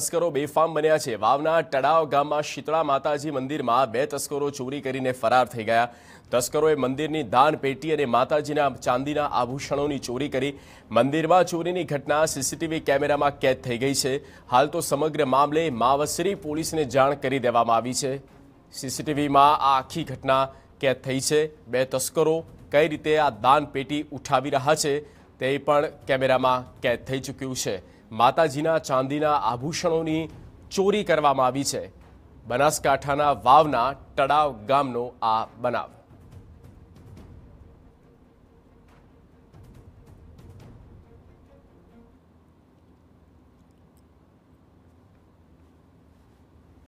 તસ્કરો બેફામ બન્યા છે વાવના ટડાવ ગામમાં શીતળા માતાજી મંદિરમાં બે તસ્કરો ચોરી કરીને ફરાર થઈ ગયા તસ્કરોએ મંદિરની દાન પેટી અને માતાજીના ચાંદીના આભૂષણોની ચોરી કરી મંદિરમાં ચોરીની ઘટના સીસીટીવી કેમેરામાં કેદ થઈ ગઈ છે હાલ તો સમગ્ર મામલે માવસરી પોલીસને જાણ કરી દેવામાં આવી છે સીસીટીવીમાં આ આખી ઘટના કેદ થઈ છે બે તસ્કરો કઈ રીતે આ દાન પેટી ઉઠાવી રહ્યા છે તે પણ કેમેરામાં કેદ થઈ ચૂક્યું છે માતાજીના ચાંદીના આભૂષણોની ચોરી કરવામાં આવી છે બનાસકાંઠાના વાવના તળાવ ગામનો આ બનાવ